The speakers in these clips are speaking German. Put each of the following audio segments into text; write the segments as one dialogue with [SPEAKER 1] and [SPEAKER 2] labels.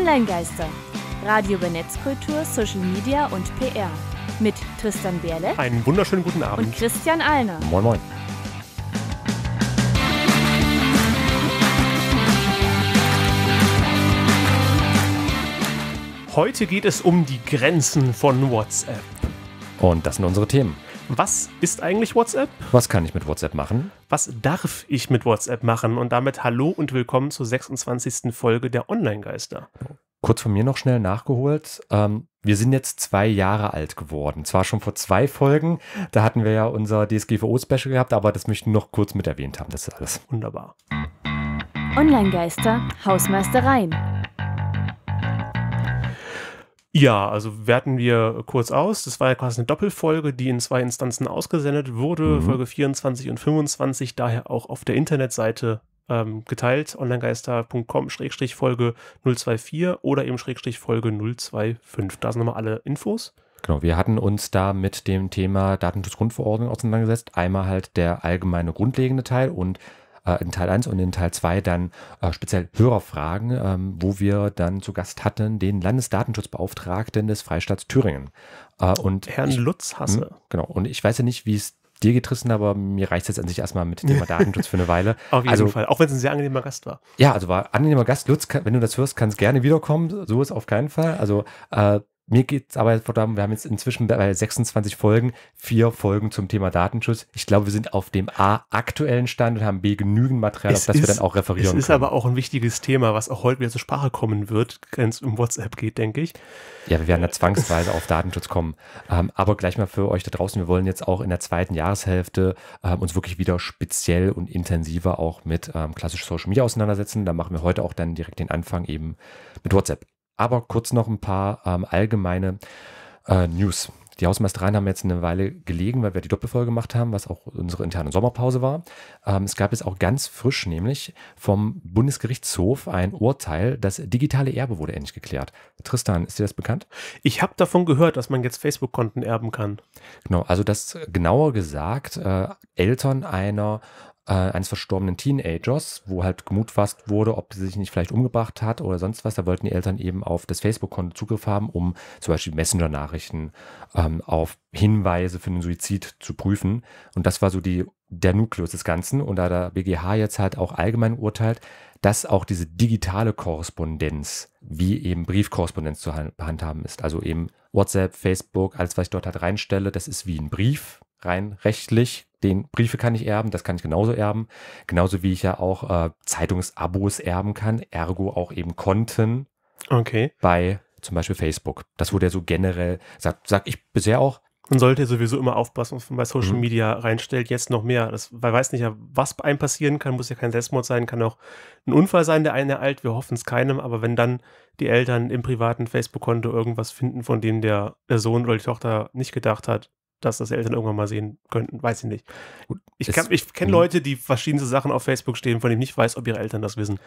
[SPEAKER 1] Online-Geister. Radio über Netzkultur, Social Media und PR. Mit Tristan Berle.
[SPEAKER 2] Einen wunderschönen guten Abend. Und
[SPEAKER 1] Christian Alner.
[SPEAKER 2] Moin, moin. Heute geht es um die Grenzen von WhatsApp.
[SPEAKER 3] Und das sind unsere Themen.
[SPEAKER 2] Was ist eigentlich WhatsApp?
[SPEAKER 3] Was kann ich mit WhatsApp machen?
[SPEAKER 2] Was darf ich mit WhatsApp machen? Und damit hallo und willkommen zur 26. Folge der Online-Geister.
[SPEAKER 3] Kurz von mir noch schnell nachgeholt. Ähm, wir sind jetzt zwei Jahre alt geworden. Zwar schon vor zwei Folgen, da hatten wir ja unser DSGVO-Special gehabt, aber das möchte ich
[SPEAKER 2] noch kurz mit erwähnt haben. Das ist alles. Wunderbar.
[SPEAKER 1] Online-Geister, Hausmeistereien.
[SPEAKER 2] Ja, also werten wir kurz aus. Das war ja quasi eine Doppelfolge, die in zwei Instanzen ausgesendet wurde, mhm. Folge 24 und 25, daher auch auf der Internetseite ähm, geteilt, onlinegeister.com-folge 024 oder eben Schrägstrich Folge 025. Da sind nochmal alle Infos. Genau,
[SPEAKER 3] wir hatten uns da mit dem Thema Datenschutzgrundverordnung auseinandergesetzt. Einmal halt der allgemeine grundlegende Teil und äh, in Teil 1 und in Teil 2 dann äh, speziell Hörerfragen, ähm, wo wir dann zu Gast hatten den Landesdatenschutzbeauftragten des Freistaats Thüringen. Äh, und Herrn ich, Lutz Hasse. Mh, hm? genau. Und ich weiß ja nicht, wie es dir getrissen, aber mir reicht es jetzt an sich erstmal mit dem Thema Datenschutz für eine Weile. Auf jeden also, Fall, auch wenn es ein sehr angenehmer Gast war. Ja, also war angenehmer Gast. Lutz, wenn du das hörst, kannst gerne wiederkommen. So ist auf keinen Fall. Also äh, mir geht's aber verdammt, wir haben jetzt inzwischen bei 26 Folgen vier Folgen zum Thema Datenschutz. Ich glaube, wir sind auf dem A
[SPEAKER 2] aktuellen Stand und haben B genügend Material, auf das ist, wir dann auch referieren können. Es ist können. aber auch ein wichtiges Thema, was auch heute wieder zur Sprache kommen wird, wenn es um WhatsApp geht, denke ich.
[SPEAKER 3] Ja, wir werden da zwangsweise auf Datenschutz kommen. Ähm, aber gleich mal für euch da draußen, wir wollen jetzt auch in der zweiten Jahreshälfte ähm, uns wirklich wieder speziell und intensiver auch mit ähm, klassisch Social Media auseinandersetzen. Da machen wir heute auch dann direkt den Anfang eben mit WhatsApp. Aber kurz noch ein paar ähm, allgemeine äh, News. Die Hausmeistereien haben jetzt eine Weile gelegen, weil wir die Doppelfolge gemacht haben, was auch unsere interne Sommerpause war. Ähm, es gab jetzt auch ganz frisch nämlich vom Bundesgerichtshof ein Urteil, das digitale Erbe wurde endlich geklärt. Tristan, ist dir das bekannt? Ich habe davon gehört, dass man jetzt Facebook-Konten erben kann. Genau, also das genauer gesagt äh, Eltern einer äh, eines verstorbenen Teenagers, wo halt gemutfasst wurde, ob sie sich nicht vielleicht umgebracht hat oder sonst was. Da wollten die Eltern eben auf das Facebook-Konto Zugriff haben, um zum Beispiel Messenger-Nachrichten ähm, auf Hinweise für den Suizid zu prüfen. Und das war so die, der Nukleus des Ganzen. Und da der BGH jetzt halt auch allgemein urteilt, dass auch diese digitale Korrespondenz, wie eben Briefkorrespondenz zu handhaben ist, also eben WhatsApp, Facebook, alles, was ich dort halt reinstelle, das ist wie ein Brief, rein rechtlich. Den Briefe kann ich erben, das kann ich genauso erben. Genauso wie ich ja auch äh, Zeitungsabos erben kann, ergo auch eben Konten. Okay. Bei zum Beispiel Facebook. Das wurde ja so generell, sag, sag ich
[SPEAKER 2] bisher auch. Man sollte sowieso immer aufpassen, was man bei Social mhm. Media reinstellt, jetzt noch mehr. Das, man weiß nicht, was bei einem passieren kann, muss ja kein Selbstmord sein, kann auch ein Unfall sein, der eine ereilt. Wir hoffen es keinem, aber wenn dann die Eltern im privaten Facebook-Konto irgendwas finden, von dem der, der Sohn oder die Tochter nicht gedacht hat, dass das Eltern irgendwann mal sehen könnten. Weiß ich nicht. Ich, ich kenne mhm. Leute, die verschiedenste Sachen auf Facebook stehen, von denen ich nicht weiß, ob ihre Eltern das wissen.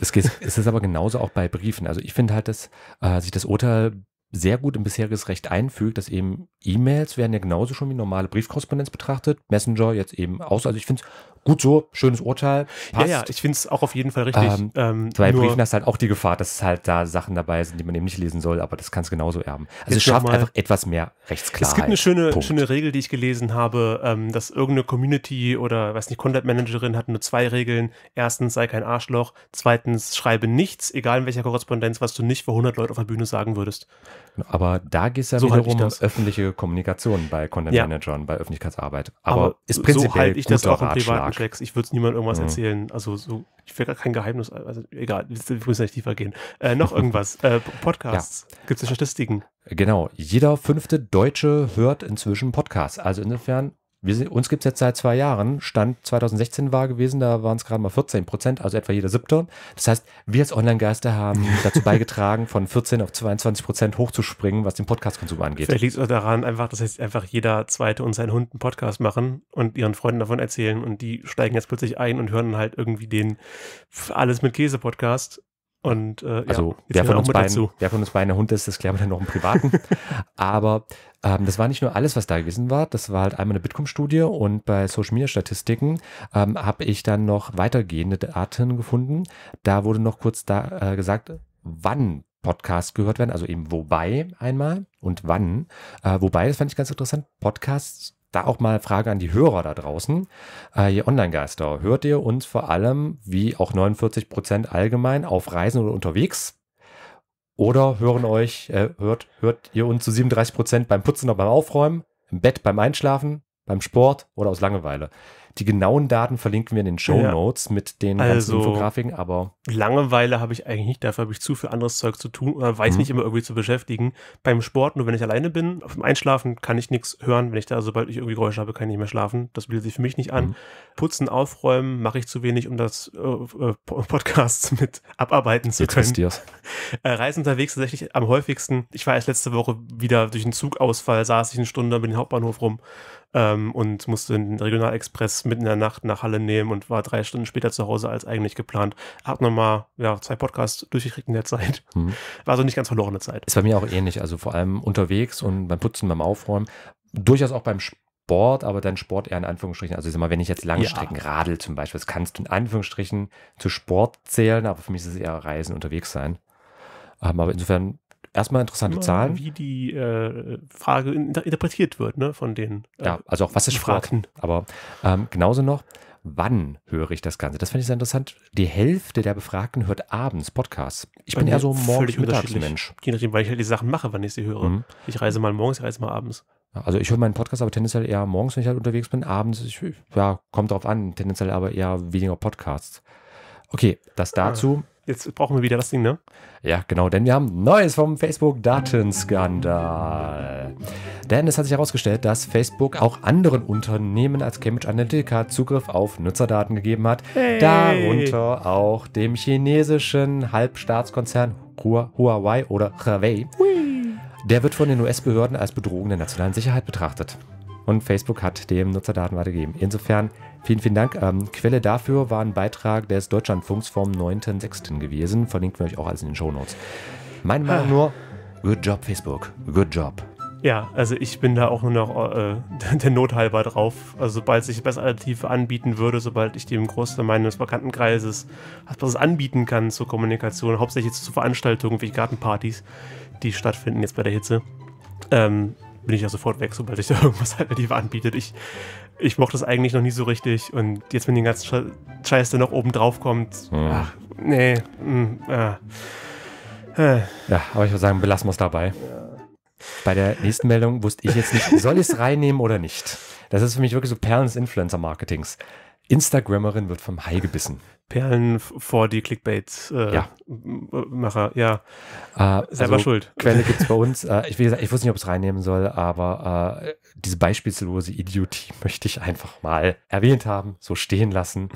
[SPEAKER 3] Es, geht, es ist aber genauso auch bei Briefen. Also ich finde halt, dass äh, sich das Urteil sehr gut im bisheriges Recht einfügt, dass eben E-Mails werden ja genauso schon wie normale Briefkorrespondenz betrachtet, Messenger jetzt eben auch. Also ich finde
[SPEAKER 2] es gut so, schönes Urteil. Passt. Ja, ja, ich finde es auch auf jeden Fall richtig. Ähm, ähm, bei Briefen hast
[SPEAKER 3] du halt auch die Gefahr, dass halt da Sachen dabei sind, die man eben nicht lesen soll, aber das kannst genauso erben. Also es schafft einfach etwas mehr Rechtsklarheit. Es gibt eine schöne, schöne
[SPEAKER 2] Regel, die ich gelesen habe, ähm, dass irgendeine Community oder, weiß nicht, Content Managerin hat nur zwei Regeln. Erstens, sei kein Arschloch. Zweitens, schreibe nichts, egal in welcher Korrespondenz, was du nicht vor 100 Leute auf der Bühne sagen würdest. Aber da geht es ja so wiederum um
[SPEAKER 3] öffentliche Kommunikation bei Content Managern, ja. bei Öffentlichkeitsarbeit. Aber, aber ist prinzipiell so halte ich das auch im Privaten Flashbacks. Ich
[SPEAKER 2] würde es niemandem irgendwas mhm. erzählen. Also so, ich will gar kein Geheimnis. Also egal, wir müssen nicht tiefer gehen. Äh, noch irgendwas. äh, Podcasts. Ja. Gibt es Statistiken?
[SPEAKER 3] Genau. Jeder fünfte Deutsche hört inzwischen Podcasts. Also insofern wir, uns gibt es jetzt seit zwei Jahren. Stand 2016 war gewesen, da waren es gerade mal 14 Prozent, also etwa jeder siebte. Das heißt, wir als Online-Geister haben dazu beigetragen, von 14 auf 22 Prozent hochzuspringen, was den Podcast-Konsum angeht. Vielleicht liegt es
[SPEAKER 2] daran, einfach, dass jetzt einfach jeder Zweite und sein Hund einen Podcast machen und ihren Freunden davon erzählen und die steigen jetzt plötzlich ein und hören halt irgendwie den Alles mit Käse-Podcast und äh, also ja, wer, von uns beiden, dazu.
[SPEAKER 3] wer von uns beiden der Hund ist, das klären wir dann noch im Privaten. Aber ähm, das war nicht nur alles, was da gewesen war. Das war halt einmal eine Bitkom-Studie und bei Social Media Statistiken ähm, habe ich dann noch weitergehende Daten gefunden. Da wurde noch kurz da äh, gesagt, wann Podcasts gehört werden, also eben wobei einmal und wann. Äh, wobei, das fand ich ganz interessant, Podcasts da auch mal Frage an die Hörer da draußen. Äh, ihr Online-Geister, hört ihr uns vor allem, wie auch 49 Prozent allgemein, auf Reisen oder unterwegs? Oder hören euch, äh, hört, hört ihr uns zu 37 Prozent beim Putzen oder beim Aufräumen, im Bett beim Einschlafen, beim Sport oder aus Langeweile? Die genauen Daten verlinken wir in den Show Notes ja. mit den also, ganzen Infografiken, aber.
[SPEAKER 2] Langeweile habe ich eigentlich nicht, dafür habe ich zu viel anderes Zeug zu tun oder weiß mhm. mich immer irgendwie zu beschäftigen. Beim Sport, nur wenn ich alleine bin, auf dem Einschlafen kann ich nichts hören. Wenn ich da, sobald ich irgendwie Geräusche habe, kann ich nicht mehr schlafen. Das bietet sich für mich nicht an. Mhm. Putzen, aufräumen mache ich zu wenig, um das äh, äh, Podcasts mit abarbeiten zu Jetzt können. Jetzt äh, Reisen unterwegs tatsächlich am häufigsten. Ich war erst letzte Woche wieder durch einen Zugausfall, saß ich eine Stunde mit dem Hauptbahnhof rum ähm, und musste den Regionalexpress mitten in der Nacht nach Halle nehmen und war drei Stunden später zu Hause als eigentlich geplant. Hab nochmal ja, zwei Podcasts durchgekriegt in der Zeit. Hm. War also nicht ganz verlorene Zeit. Ist
[SPEAKER 3] bei mir auch ähnlich, also vor allem unterwegs und beim Putzen, beim Aufräumen. Durchaus auch beim Sport. Sport, aber dann Sport eher in Anführungsstrichen. Also ich sag mal, wenn ich jetzt Langstrecken ja. radel zum Beispiel, das kannst du in Anführungsstrichen zu Sport zählen, aber für mich ist es eher Reisen, unterwegs sein. Ähm, aber insofern erstmal interessante Immer Zahlen.
[SPEAKER 2] Wie die äh, Frage inter interpretiert wird ne, von den. Äh, ja, also auch was ist Sport.
[SPEAKER 3] Aber ähm, genauso noch, wann höre ich das Ganze? Das fand ich sehr interessant. Die Hälfte der Befragten hört abends Podcasts.
[SPEAKER 2] Ich bin eher so morgens Mittagsmensch. Je nachdem, weil ich halt die Sachen mache, wann ich sie höre. Mhm. Ich reise mal morgens, ich reise mal abends.
[SPEAKER 3] Also ich höre meinen Podcast aber tendenziell eher morgens, wenn ich halt unterwegs bin. Abends, ich, ja, kommt drauf an, tendenziell aber eher weniger Podcasts. Okay, das ah. dazu.
[SPEAKER 2] Ah. Jetzt brauchen wir wieder das Ding, ne?
[SPEAKER 3] Ja, genau, denn wir haben Neues vom Facebook-Datenskandal. Denn es hat sich herausgestellt, dass Facebook auch anderen Unternehmen als Cambridge Analytica Zugriff auf Nutzerdaten gegeben hat. Hey. Darunter auch dem chinesischen Halbstaatskonzern Huawei oder Huawei. Hui. Der wird von den US-Behörden als Bedrohung der nationalen Sicherheit betrachtet und Facebook hat dem Nutzer Daten weitergegeben. Insofern vielen, vielen Dank. Ähm, Quelle dafür war ein Beitrag des Deutschlandfunks vom 9.6. gewesen. Verlinken wir euch auch alles in den Shownotes. Meine Meinung ah. nur, good job Facebook, good job.
[SPEAKER 2] Ja, also ich bin da auch nur noch äh, der Not halber drauf. Also sobald sich bessere Alternative anbieten würde, sobald ich dem Großteil meines Bekanntenkreises was anbieten kann zur Kommunikation, hauptsächlich zu Veranstaltungen wie Gartenpartys, die stattfinden jetzt bei der Hitze, ähm, bin ich ja sofort weg, sobald ich da irgendwas Alternative halt anbietet. Ich, ich mochte das eigentlich noch nie so richtig und jetzt, wenn den ganzen Scheiß dann noch oben drauf kommt, hm. ach, nee, mh, hm, äh, äh.
[SPEAKER 3] Ja, aber ich würde sagen, belassen wir es dabei. Ja. Bei der nächsten Meldung wusste ich jetzt nicht, soll ich es reinnehmen oder nicht. Das ist für mich wirklich so Perlen des Influencer-Marketings. Instagrammerin wird vom Hai gebissen.
[SPEAKER 2] Perlen vor die Clickbait-Macher, äh, ja. ja. Äh, also Selber also, schuld. Quelle gibt es
[SPEAKER 3] bei uns. Äh, ich, gesagt, ich wusste nicht, ob es reinnehmen soll, aber äh, diese beispielslose Idiotie möchte ich einfach mal erwähnt haben, so stehen lassen.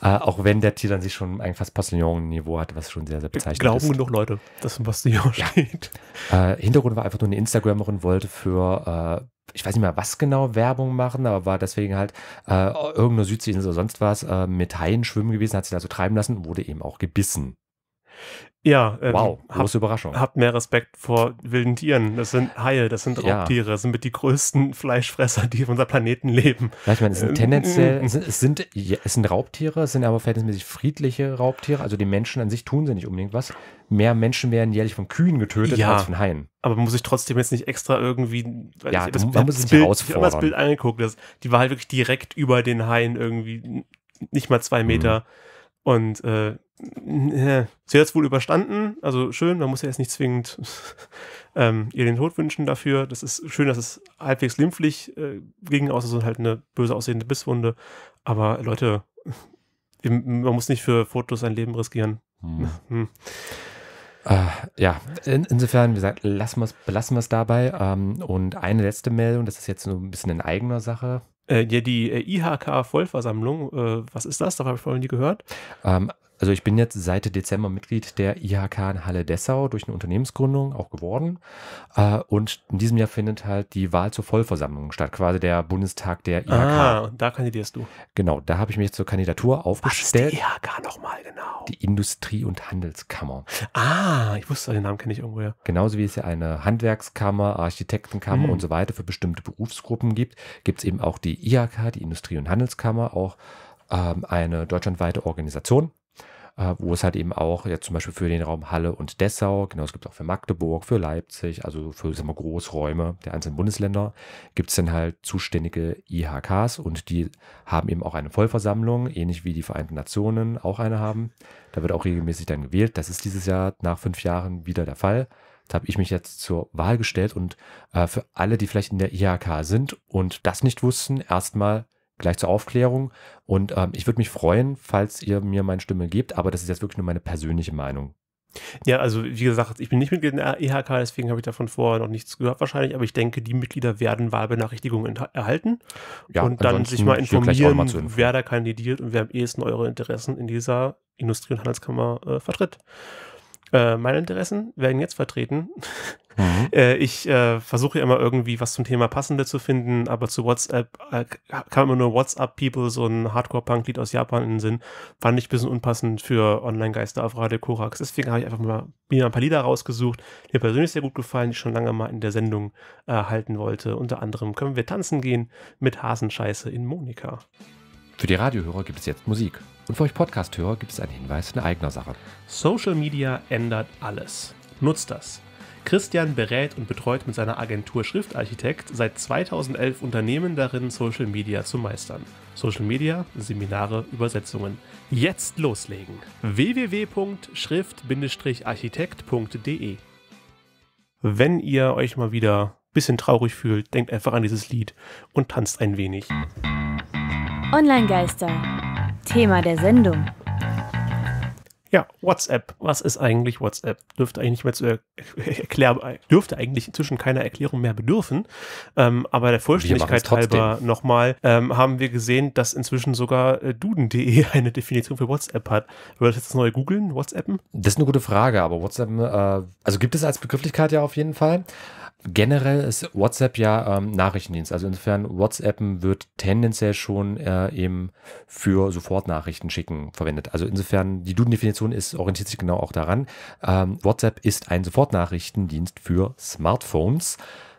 [SPEAKER 3] Äh, auch wenn der Titel an sich schon ein fast Postillon-Niveau hat, was schon sehr, sehr bezeichnet Glauben ist. Glauben
[SPEAKER 2] genug Leute, dass ein Postillon ja. steht.
[SPEAKER 3] Äh, Hintergrund war einfach nur eine Instagramerin, wollte für ich weiß nicht mehr, was genau Werbung machen, aber war deswegen halt äh, irgendeine Südseeinsel oder sonst was äh, mit Haien schwimmen gewesen, hat sich da so treiben lassen, wurde eben auch gebissen. Ja, ähm, wow, große hab, Überraschung.
[SPEAKER 2] Habt mehr Respekt vor wilden Tieren. Das sind Haie, das sind Raubtiere, das sind mit die größten Fleischfresser, die auf unserem Planeten leben. Ja, ich meine, es sind ähm, tendenziell, mm, mm. es sind, es sind,
[SPEAKER 3] ja, es sind Raubtiere, es sind aber verhältnismäßig friedliche Raubtiere. Also die Menschen an sich tun sie nicht unbedingt was. Mehr Menschen werden jährlich von Kühen getötet ja, als von Haien.
[SPEAKER 2] Aber man muss sich trotzdem jetzt nicht extra irgendwie. Ja, ich, das, man muss das Bild, Ich habe das Bild angeguckt, das, die war halt wirklich direkt über den Haien irgendwie nicht mal zwei mhm. Meter. Mhm und äh, äh sie hat es wohl überstanden. Also schön, man muss ja jetzt nicht zwingend ähm, ihr den Tod wünschen dafür. Das ist schön, dass es halbwegs limpflich äh, ging, außer so halt eine böse aussehende Bisswunde. Aber Leute, man muss nicht für Fotos sein Leben riskieren. Hm.
[SPEAKER 3] Uh, ja, In, insofern, wie gesagt, lassen wir es dabei. Um, ähm, und eine letzte Meldung, das ist jetzt so ein bisschen in eigener Sache.
[SPEAKER 2] Äh, ja, die äh, IHK-Vollversammlung, äh, was ist das? Da habe ich vorhin nie gehört.
[SPEAKER 3] Ähm, also ich bin jetzt seit Dezember Mitglied der IHK in Halle Dessau durch eine Unternehmensgründung auch geworden. Äh, und in diesem Jahr findet halt die Wahl zur Vollversammlung statt, quasi der Bundestag der IHK. Ah, da kandidierst du. Genau, da habe ich mich zur Kandidatur aufgestellt. Was ist die IHK nochmal genau? Die Industrie- und Handelskammer.
[SPEAKER 2] Ah, ich wusste, den Namen kenne ich irgendwo Ja.
[SPEAKER 3] Genauso wie es ja eine Handwerkskammer, Architektenkammer mhm. und so weiter für bestimmte Berufsgruppen gibt, gibt es eben auch die IHK, die Industrie- und Handelskammer, auch ähm, eine deutschlandweite Organisation äh, wo es halt eben auch jetzt zum Beispiel für den Raum Halle und Dessau, genau, es gibt auch für Magdeburg, für Leipzig, also für sagen wir, Großräume der einzelnen Bundesländer, gibt es dann halt zuständige IHKs und die haben eben auch eine Vollversammlung, ähnlich wie die Vereinten Nationen auch eine haben. Da wird auch regelmäßig dann gewählt. Das ist dieses Jahr nach fünf Jahren wieder der Fall. Da habe ich mich jetzt zur Wahl gestellt und äh, für alle, die vielleicht in der IHK sind und das nicht wussten, erstmal gleich zur Aufklärung. Und ähm, ich würde mich freuen, falls ihr mir meine Stimme gebt, aber das ist jetzt wirklich nur meine persönliche Meinung.
[SPEAKER 2] Ja, also wie gesagt, ich bin nicht Mitglied in der EHK, deswegen habe ich davon vorher noch nichts gehört wahrscheinlich, aber ich denke, die Mitglieder werden Wahlbenachrichtigungen erhalten ja, und dann sich mal informieren, mal wer da kandidiert und wer am ehesten eure Interessen in dieser Industrie- und Handelskammer äh, vertritt. Äh, meine Interessen werden jetzt vertreten. Mhm. äh, ich äh, versuche immer irgendwie was zum Thema Passende zu finden, aber zu WhatsApp äh, kam immer nur WhatsApp People, so ein Hardcore-Punk-Lied aus Japan in den Sinn. Fand ich ein bisschen unpassend für Online-Geister auf Radio Korax. Deswegen habe ich einfach mal mir ein paar Lieder rausgesucht, die mir persönlich sehr gut gefallen, die ich schon lange mal in der Sendung äh, halten wollte. Unter anderem können wir tanzen gehen mit Hasenscheiße in Monika.
[SPEAKER 3] Für die Radiohörer
[SPEAKER 2] gibt es jetzt Musik. Und für euch Podcast-Hörer gibt es einen Hinweis in eigener Sache. Social Media ändert alles. Nutzt das. Christian berät und betreut mit seiner Agentur Schriftarchitekt seit 2011 Unternehmen darin, Social Media zu meistern. Social Media, Seminare, Übersetzungen. Jetzt loslegen. www.schrift-architekt.de Wenn ihr euch mal wieder ein bisschen traurig fühlt, denkt einfach an dieses Lied und tanzt ein wenig.
[SPEAKER 1] Online Geister Thema der Sendung.
[SPEAKER 2] Ja, WhatsApp. Was ist eigentlich WhatsApp? Dürfte eigentlich nicht mehr zu erklären, dürfte eigentlich inzwischen keiner Erklärung mehr bedürfen. Ähm, aber der Vollständigkeit halber nochmal ähm, haben wir gesehen, dass inzwischen sogar äh, duden.de eine Definition für WhatsApp hat. Würde das jetzt das neue googeln, WhatsAppen?
[SPEAKER 3] Das ist eine gute Frage, aber WhatsApp, äh, also gibt es als Begrifflichkeit ja auf jeden Fall generell ist WhatsApp ja ähm, Nachrichtendienst. Also insofern WhatsApp wird tendenziell schon äh, eben für Sofortnachrichten schicken verwendet. Also insofern, die Duden-Definition orientiert sich genau auch daran. Ähm, WhatsApp ist ein Sofortnachrichtendienst für Smartphones.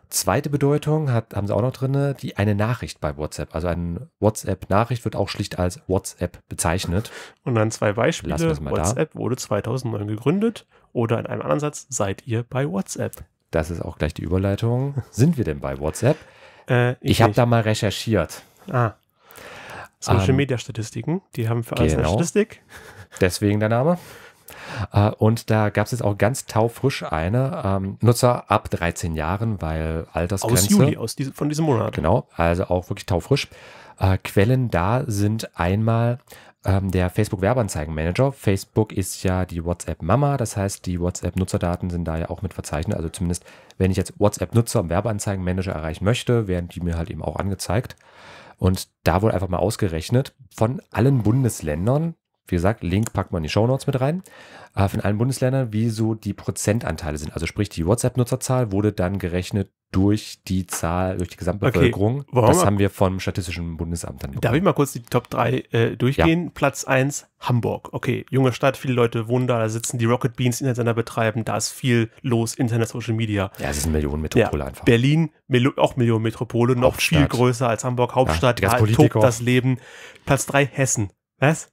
[SPEAKER 3] Zweite Bedeutung hat, haben sie auch noch drin, ne, die eine Nachricht bei WhatsApp. Also eine WhatsApp-Nachricht wird auch schlicht als WhatsApp bezeichnet.
[SPEAKER 2] Und dann zwei Beispiele. WhatsApp da. wurde 2009 gegründet oder in einem anderen Satz, seid ihr bei WhatsApp?
[SPEAKER 3] das ist auch gleich die Überleitung, sind wir denn bei WhatsApp?
[SPEAKER 2] Äh, ich, ich habe da
[SPEAKER 3] mal recherchiert. Ah. Social ähm,
[SPEAKER 2] Media Statistiken, die haben für alles genau. eine Statistik.
[SPEAKER 3] Deswegen der Name. Äh, und da gab es jetzt auch ganz taufrisch eine. Ähm, Nutzer ab 13 Jahren, weil Altersgrenze. Aus Juli, aus diese, von diesem Monat. Genau, also auch wirklich taufrisch. Äh, Quellen da sind einmal ähm, der Facebook-Werbeanzeigenmanager. Facebook ist ja die WhatsApp-Mama, das heißt, die WhatsApp-Nutzerdaten sind da ja auch mit verzeichnet. Also zumindest, wenn ich jetzt WhatsApp-Nutzer im Werbeanzeigenmanager erreichen möchte, werden die mir halt eben auch angezeigt. Und da wurde einfach mal ausgerechnet, von allen Bundesländern wie gesagt, Link packt man in die Show Notes mit rein. Äh, von allen Bundesländern, wieso die Prozentanteile sind. Also sprich, die WhatsApp-Nutzerzahl wurde dann gerechnet durch die Zahl, durch die Gesamtbevölkerung. Okay, das haben wir vom Statistischen Bundesamt
[SPEAKER 2] dann bekommen. Darf ich mal kurz die Top 3 äh, durchgehen? Ja. Platz 1, Hamburg. Okay, junge Stadt, viele Leute wohnen da, da sitzen die Rocket Beans, Internetsender betreiben, da ist viel los, Internet, Social Media. Ja, es ist eine Millionenmetropole ja. einfach. Berlin, Mil auch Millionenmetropole, noch Hauptstadt. viel größer als Hamburg, Hauptstadt, ja, da tobt das Leben. Platz 3, Hessen.
[SPEAKER 3] Was?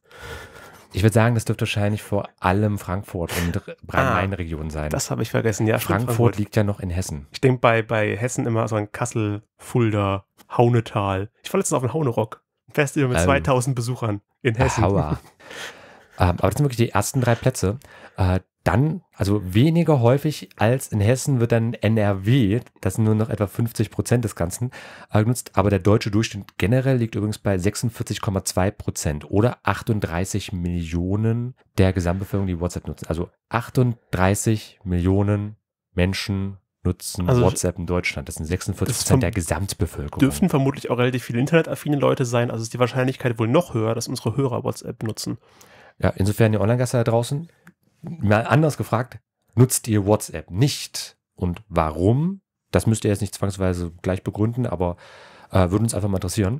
[SPEAKER 3] Ich würde sagen, das dürfte wahrscheinlich vor allem Frankfurt und ah, Rhein-Main-Region sein. Das
[SPEAKER 2] habe ich vergessen, ja. Frankfurt, Frankfurt, liegt ja noch in Hessen. Ich denke bei, bei Hessen immer so an Kassel, Fulda, Haunetal. Ich war letztens auf den Haunerock. Ein Festival mit ähm, 2000 Besuchern in Hessen. Aua.
[SPEAKER 3] ähm, aber das sind wirklich die ersten drei Plätze. Äh, dann, also weniger häufig als in Hessen wird dann NRW, das sind nur noch etwa 50 Prozent des Ganzen, äh, genutzt. Aber der deutsche Durchschnitt generell liegt übrigens bei 46,2 Prozent oder 38 Millionen der Gesamtbevölkerung, die WhatsApp nutzen. Also 38 Millionen Menschen nutzen also WhatsApp in Deutschland. Das sind 46 Prozent der Gesamtbevölkerung. Dürften
[SPEAKER 2] vermutlich auch relativ viele internetaffine Leute sein. Also ist die Wahrscheinlichkeit wohl noch höher, dass unsere Hörer WhatsApp nutzen.
[SPEAKER 3] Ja, insofern die Online-Gasse da draußen, mal
[SPEAKER 2] anders gefragt,
[SPEAKER 3] nutzt ihr WhatsApp nicht und warum? Das müsst ihr jetzt nicht zwangsweise gleich begründen, aber äh, würde uns einfach mal interessieren.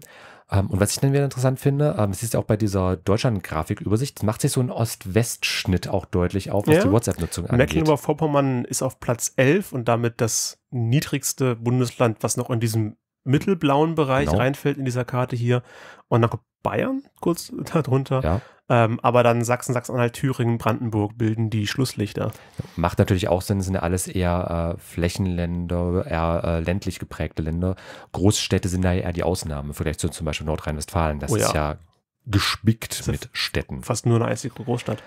[SPEAKER 3] Ähm, und was ich dann wieder interessant finde, ähm, es ist auch bei dieser Deutschland-Grafikübersicht, macht sich so ein Ost-West-Schnitt auch deutlich auf, was ja. die WhatsApp-Nutzung angeht.
[SPEAKER 2] Mecklenburg-Vorpommern ist auf Platz 11 und damit das niedrigste Bundesland, was noch in diesem mittelblauen Bereich genau. reinfällt in dieser Karte hier. Und dann kommt Bayern kurz darunter. Ja. Ähm, aber dann Sachsen, Sachsen-Anhalt, Thüringen, Brandenburg bilden die Schlusslichter.
[SPEAKER 3] Macht natürlich auch Sinn, sind ja alles eher äh, Flächenländer, eher äh, ländlich geprägte Länder. Großstädte sind da eher die Ausnahme, vielleicht so zum Beispiel Nordrhein-Westfalen. Das oh ja. ist ja gespickt ist mit Städten. Fast nur eine einzige Großstadt.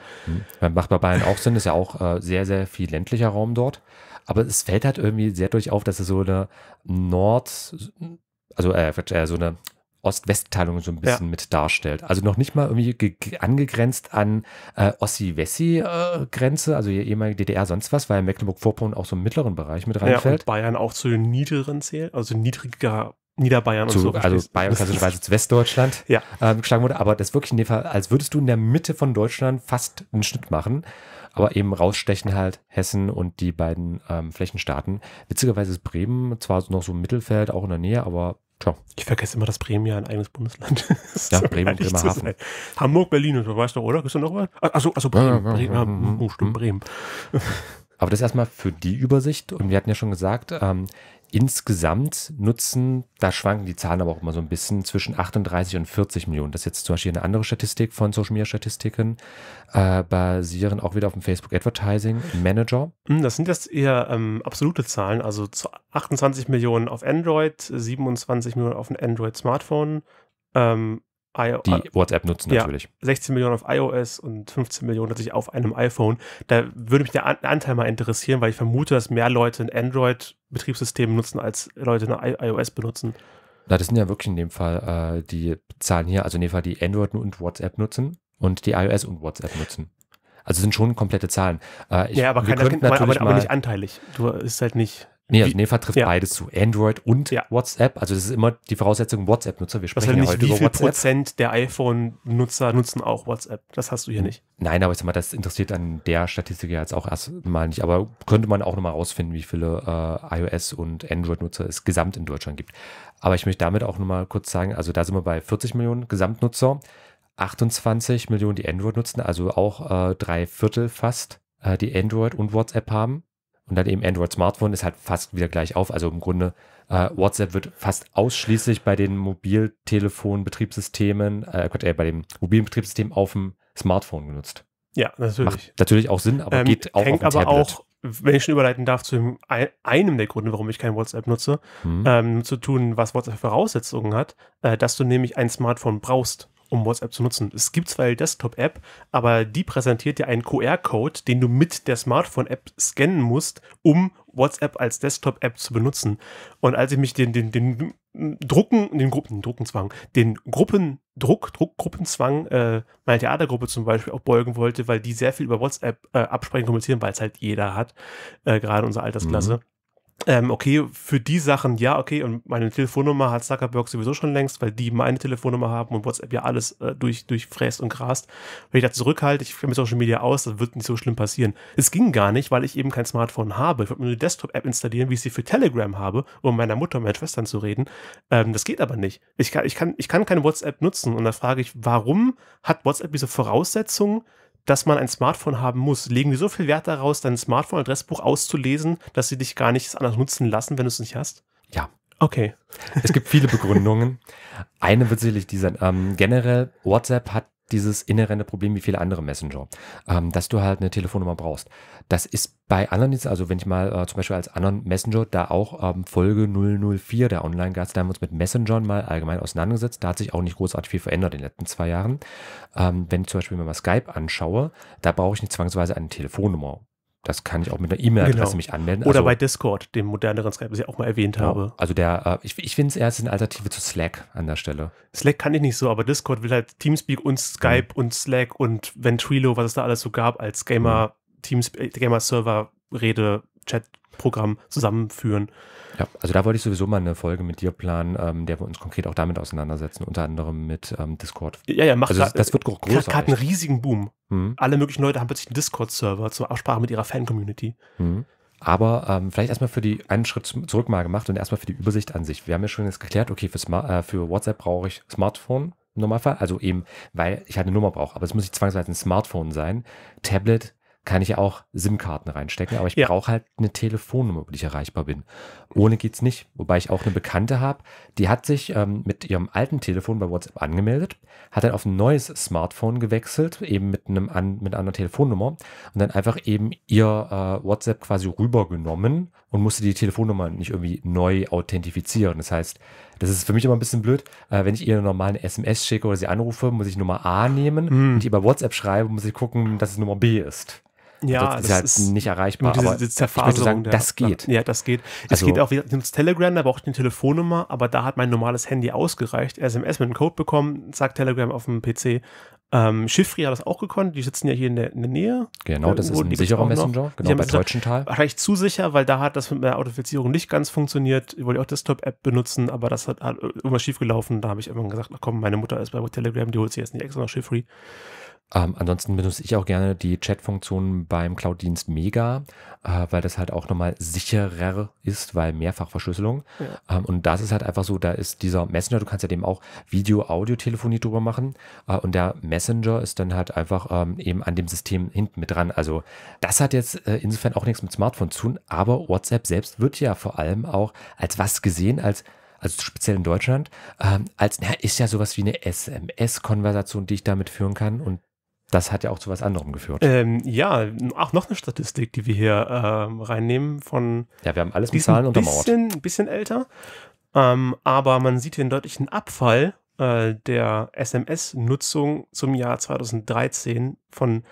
[SPEAKER 3] Hm. Macht bei Bayern auch Sinn, ist ja auch äh, sehr, sehr viel ländlicher Raum dort. Aber es fällt halt irgendwie sehr durch auf, dass es so eine Nord, also äh, äh so eine Ost-West-Teilung so ein bisschen ja. mit darstellt. Also noch nicht mal irgendwie angegrenzt an äh, Ossi-Wessi-Grenze, äh, also ehemalige DDR, sonst was, weil Mecklenburg-Vorpommern auch so im mittleren Bereich mit reinfällt.
[SPEAKER 2] Ja, Bayern auch zu den niedrigeren zählt, also niedriger Niederbayern zu, und so. Also Bayern klassischerweise
[SPEAKER 3] zu Westdeutschland ja. ähm, geschlagen wurde, aber das wirklich in dem Fall, als würdest du in der Mitte von Deutschland fast einen Schnitt machen, aber eben rausstechen halt Hessen und die beiden ähm, Flächenstaaten. Witzigerweise ist Bremen zwar noch so im Mittelfeld, auch in
[SPEAKER 2] der Nähe, aber Tja. Ich vergesse immer, dass Bremen ja ein eigenes Bundesland ist. Ja, Bremen und Bremerhaven. Hamburg, Berlin, und so weißt du, oder? Bist da noch was? Achso, also Bremen. Bremen. Mhm, oh, stimmt, mhm. Bremen.
[SPEAKER 3] Aber das erstmal für die Übersicht. Und wir hatten ja schon gesagt, ähm, insgesamt nutzen, da schwanken die Zahlen aber auch immer so ein bisschen, zwischen 38 und 40 Millionen. Das ist jetzt zum Beispiel eine andere Statistik von Social Media Statistiken, äh, basieren auch wieder auf dem Facebook Advertising Manager.
[SPEAKER 2] Hm, das sind jetzt eher ähm, absolute Zahlen, also 28 Millionen auf Android, 27 Millionen auf ein Android Smartphone, ähm, die WhatsApp nutzen ja, natürlich. 16 Millionen auf iOS und 15 Millionen natürlich auf einem iPhone. Da würde mich der Anteil mal interessieren, weil ich vermute, dass mehr Leute ein Android-Betriebssystem nutzen, als Leute ein iOS benutzen.
[SPEAKER 3] Na, das sind ja wirklich in dem Fall äh, die Zahlen hier, also in dem Fall die Android und WhatsApp nutzen und die iOS und WhatsApp nutzen. Also sind schon komplette Zahlen. Äh, ich, ja, aber, kann, das, aber, aber, aber nicht anteilig.
[SPEAKER 2] Du ist halt nicht. Nee, also
[SPEAKER 3] Neva trifft ja. beides zu. Android und ja. WhatsApp. Also das ist immer die Voraussetzung WhatsApp-Nutzer. Wir sprechen ja nicht, heute wie viel WhatsApp.
[SPEAKER 2] Prozent der iPhone-Nutzer nutzen auch WhatsApp. Das hast du hier nicht.
[SPEAKER 3] Nein, aber ich sag mal, das interessiert an der Statistik ja jetzt auch erstmal nicht. Aber könnte man auch nochmal rausfinden, wie viele äh, iOS- und Android-Nutzer es gesamt in Deutschland gibt. Aber ich möchte damit auch nochmal kurz sagen, also da sind wir bei 40 Millionen Gesamtnutzer, 28 Millionen, die Android nutzen, also auch äh, drei Viertel fast, äh, die Android und WhatsApp haben und dann eben Android Smartphone ist halt fast wieder gleich auf. Also im Grunde, äh, WhatsApp wird fast ausschließlich bei den Mobiltelefonbetriebssystemen, äh, Gott, äh, bei dem mobilen Betriebssystem auf dem Smartphone genutzt. Ja, natürlich. Macht natürlich auch Sinn, aber ähm, geht auch hängt auf dem aber Tablet. auch,
[SPEAKER 2] wenn ich schon überleiten darf, zu einem der Gründe, warum ich kein WhatsApp nutze, mhm. ähm, zu tun, was WhatsApp Voraussetzungen hat, äh, dass du nämlich ein Smartphone brauchst um WhatsApp zu nutzen. Es gibt zwar die Desktop-App, aber die präsentiert dir einen QR-Code, den du mit der Smartphone-App scannen musst, um WhatsApp als Desktop-App zu benutzen. Und als ich mich den, den, den Drucken, den Gruppen, den Gruppendruck, Druckgruppenzwang äh, meiner Theatergruppe zum Beispiel auch beugen wollte, weil die sehr viel über WhatsApp äh, absprechen, kommunizieren, weil es halt jeder hat, äh, gerade unsere Altersklasse. Mhm ähm, okay, für die Sachen ja, okay, und meine Telefonnummer hat Zuckerberg sowieso schon längst, weil die meine Telefonnummer haben und WhatsApp ja alles äh, durch, durchfräst und grast. Wenn ich da zurückhalte, ich kenne mir Social Media aus, das wird nicht so schlimm passieren. Es ging gar nicht, weil ich eben kein Smartphone habe. Ich würde mir eine Desktop-App installieren, wie ich sie für Telegram habe, um meiner Mutter und meinen Schwestern zu reden. Ähm, das geht aber nicht. Ich kann, ich, kann, ich kann keine WhatsApp nutzen und da frage ich, warum hat WhatsApp diese Voraussetzungen, dass man ein Smartphone haben muss. Legen die so viel Wert daraus, dein Smartphone-Adressbuch auszulesen, dass sie dich gar nichts anderes nutzen lassen, wenn du es nicht hast? Ja. Okay.
[SPEAKER 3] Es gibt viele Begründungen. Eine wird sicherlich diese, ähm, generell, WhatsApp hat dieses inhärente Problem wie viele andere Messenger, ähm, dass du halt eine Telefonnummer brauchst. Das ist bei anderen Diensten, also wenn ich mal äh, zum Beispiel als anderen Messenger da auch ähm, Folge 004 der online guides da haben wir uns mit Messengern mal allgemein auseinandergesetzt. Da hat sich auch nicht großartig viel verändert in den letzten zwei Jahren. Ähm, wenn ich zum Beispiel mir mal Skype anschaue, da brauche ich nicht zwangsweise eine Telefonnummer das kann ich auch mit einer E-Mail-Adresse genau. mich anmelden. Oder also, bei
[SPEAKER 2] Discord, dem moderneren Skype, was ich auch mal erwähnt ja, genau. habe. Also
[SPEAKER 3] der, äh, ich, ich finde es erst eine Alternative zu Slack an der Stelle.
[SPEAKER 2] Slack kann ich nicht so, aber Discord will halt Teamspeak und Skype mhm. und Slack und Ventrilo, was es da alles so gab, als Gamer, genau. äh, Gamer Server, Rede, Chat-Programm zusammenführen.
[SPEAKER 3] Ja, also da wollte ich sowieso mal eine Folge mit dir planen, ähm, der wir uns konkret auch damit auseinandersetzen, unter anderem mit ähm, Discord. Ja, ja, macht also grad, das, das wird groß. Äh, gerade einen riesigen Boom. Mhm.
[SPEAKER 2] Alle möglichen Leute haben plötzlich einen Discord-Server zur Absprache mit ihrer Fan-Community.
[SPEAKER 3] Mhm. Aber ähm, vielleicht erstmal für die einen Schritt zurück mal gemacht und erstmal für die Übersicht an sich. Wir haben ja schon jetzt geklärt, okay, für, Smart, äh, für WhatsApp brauche ich Smartphone im Normalfall. Also eben, weil ich halt eine Nummer brauche. Aber es muss nicht zwangsweise ein Smartphone sein. Tablet kann ich auch SIM-Karten reinstecken, aber ich ja. brauche halt eine Telefonnummer, über die ich erreichbar bin. Ohne geht es nicht. Wobei ich auch eine Bekannte habe, die hat sich ähm, mit ihrem alten Telefon bei WhatsApp angemeldet, hat dann auf ein neues Smartphone gewechselt, eben mit einem an, mit einer Telefonnummer und dann einfach eben ihr äh, WhatsApp quasi rübergenommen und musste die Telefonnummer nicht irgendwie neu authentifizieren. Das heißt, das ist für mich immer ein bisschen blöd, äh, wenn ich ihr eine normale SMS schicke oder sie anrufe, muss ich Nummer A nehmen, mhm. die über WhatsApp schreibe, muss ich gucken, dass es Nummer B ist. Ja, also, das ist halt ist nicht erreichbar. Diese, diese Zerfaserung ich würde sagen, der, das geht. Ja, das geht. Es also geht auch
[SPEAKER 2] wieder ins Telegram, da brauchte ich eine Telefonnummer, aber da hat mein normales Handy ausgereicht. SMS mit einem Code bekommen, sagt Telegram auf dem PC. Ähm, Schiffri hat das auch gekonnt, die sitzen ja hier in der, in der Nähe. Genau, das äh, ist ein sicherer Messenger, genau, bei Deutschenthal. Wahrscheinlich zu sicher, weil da hat das mit der Authentifizierung nicht ganz funktioniert. Ich wollte auch Desktop-App benutzen, aber das hat, hat irgendwas schiefgelaufen. Da habe ich irgendwann gesagt, ach komm, meine Mutter ist bei Telegram, die holt sich jetzt nicht extra nach Schiffri.
[SPEAKER 3] Ähm, ansonsten benutze ich auch gerne die Chatfunktion beim Cloud-Dienst Mega, äh, weil das halt auch nochmal sicherer ist, weil Mehrfachverschlüsselung. Ja. Ähm, und das ist halt einfach so, da ist dieser Messenger, du kannst ja dem auch Video-Audio-Telefonie drüber machen. Äh, und der Messenger ist dann halt einfach ähm, eben an dem System hinten mit dran. Also das hat jetzt äh, insofern auch nichts mit Smartphone zu tun, aber WhatsApp selbst wird ja vor allem auch als was gesehen, als also speziell in Deutschland, ähm, als, na, ist ja sowas wie eine SMS-Konversation, die ich damit führen kann. Und das hat ja auch zu was anderem geführt.
[SPEAKER 2] Ähm, ja, auch noch eine Statistik, die wir hier ähm, reinnehmen von. Ja, wir haben alles mit Zahlen untermauert. Bisschen, ein bisschen älter. Ähm, aber man sieht hier einen deutlichen Abfall äh, der SMS-Nutzung zum Jahr 2013 von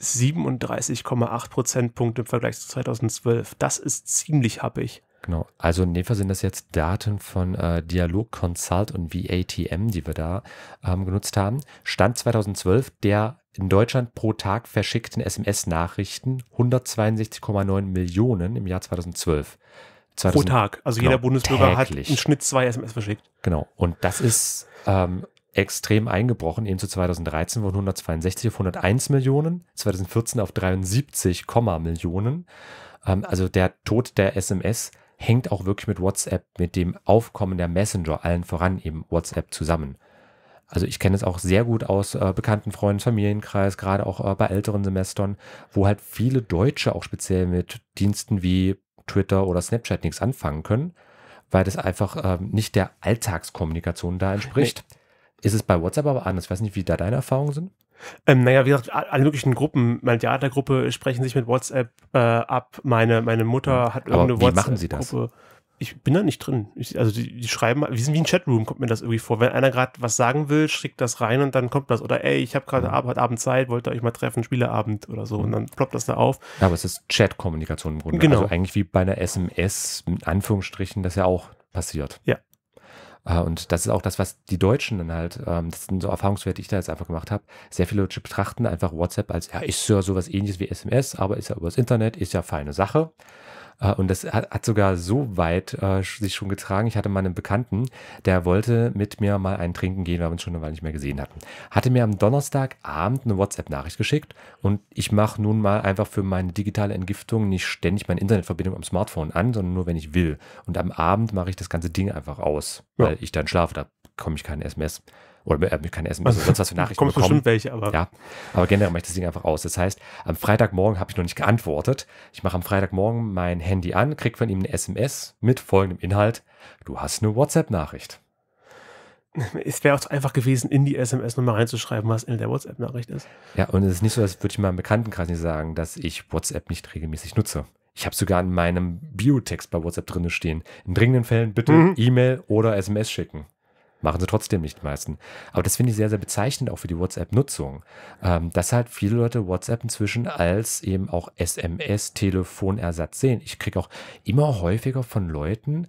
[SPEAKER 2] 37,8 Prozentpunkte im Vergleich zu 2012. Das ist ziemlich happig.
[SPEAKER 3] Genau, also in dem Fall sind das jetzt Daten von äh, Dialog Consult und VATM, die wir da ähm, genutzt haben. Stand 2012 der in Deutschland pro Tag verschickten SMS-Nachrichten 162,9 Millionen im Jahr 2012. 2000, pro Tag. Also genau, jeder Bundesbürger täglich. hat im Schnitt zwei SMS verschickt. Genau. Und das ist ähm, extrem eingebrochen, eben zu 2013 wurden 162 auf 101 Millionen, 2014 auf 73, Millionen. Ähm, also der Tod der SMS hängt auch wirklich mit WhatsApp, mit dem Aufkommen der Messenger allen voran eben WhatsApp zusammen. Also ich kenne es auch sehr gut aus äh, bekannten Freunden, Familienkreis, gerade auch äh, bei älteren Semestern, wo halt viele Deutsche auch speziell mit Diensten wie Twitter oder Snapchat nichts anfangen können, weil das einfach äh, nicht der Alltagskommunikation da entspricht. Nee. Ist es bei WhatsApp aber anders? Ich weiß nicht, wie da deine Erfahrungen sind.
[SPEAKER 2] Ähm, naja, wie gesagt, alle möglichen Gruppen, meine Theatergruppe sprechen sich mit WhatsApp äh, ab. Meine, meine Mutter hm. hat aber irgendeine WhatsApp-Gruppe. Wie machen sie das? ich bin da nicht drin. Ich, also die, die, schreiben, wir sind wie ein Chatroom, kommt mir das irgendwie vor. Wenn einer gerade was sagen will, schickt das rein und dann kommt das. Oder ey, ich habe gerade mhm. Abend, Abend Zeit, wollte euch mal treffen, Spieleabend oder so. Und dann ploppt das da auf.
[SPEAKER 3] Ja, aber es ist Chat-Kommunikation im Grunde. Genau. Also eigentlich wie bei einer SMS, in Anführungsstrichen, das ja auch passiert. Ja. Äh, und das ist auch das, was die Deutschen dann halt, ähm, das sind so Erfahrungswerte, die ich da jetzt einfach gemacht habe. Sehr viele Deutsche betrachten einfach WhatsApp als, ja, ist ja sowas ähnliches wie SMS, aber ist ja übers Internet, ist ja feine Sache. Äh, und das hat sogar so weit äh, sich schon getragen. Ich hatte mal einen Bekannten, der wollte mit mir mal einen trinken gehen, weil wir uns schon eine Weile nicht mehr gesehen hatten. Hatte mir am Donnerstagabend eine WhatsApp-Nachricht geschickt und ich mache nun mal einfach für meine digitale Entgiftung nicht ständig meine Internetverbindung am Smartphone an, sondern nur, wenn ich will. Und am Abend mache ich das ganze Ding einfach aus, ja. weil ich dann schlafe. Da komme ich keine SMS. Oder äh, kein SMS, also sonst was für Nachrichten kommt bekommen. bestimmt welche, aber. Ja, aber generell mache ich das Ding einfach aus. Das heißt, am Freitagmorgen habe ich noch nicht geantwortet. Ich mache am Freitagmorgen mein Handy an, kriege von ihm eine SMS mit folgendem Inhalt. Du hast eine WhatsApp-Nachricht.
[SPEAKER 2] Es wäre auch einfach gewesen, in die SMS nochmal reinzuschreiben, was in der WhatsApp-Nachricht ist.
[SPEAKER 3] Ja, und es ist nicht so, dass würde ich meinem Bekanntenkreis nicht sagen, dass ich WhatsApp nicht regelmäßig nutze. Ich habe sogar in meinem Biotext bei WhatsApp drin stehen. In dringenden Fällen bitte mhm. E-Mail oder SMS schicken. Machen sie trotzdem nicht die meisten. Aber das finde ich sehr, sehr bezeichnend auch für die WhatsApp-Nutzung, ähm, dass halt viele Leute WhatsApp inzwischen als eben auch SMS-Telefonersatz sehen. Ich kriege auch immer häufiger von Leuten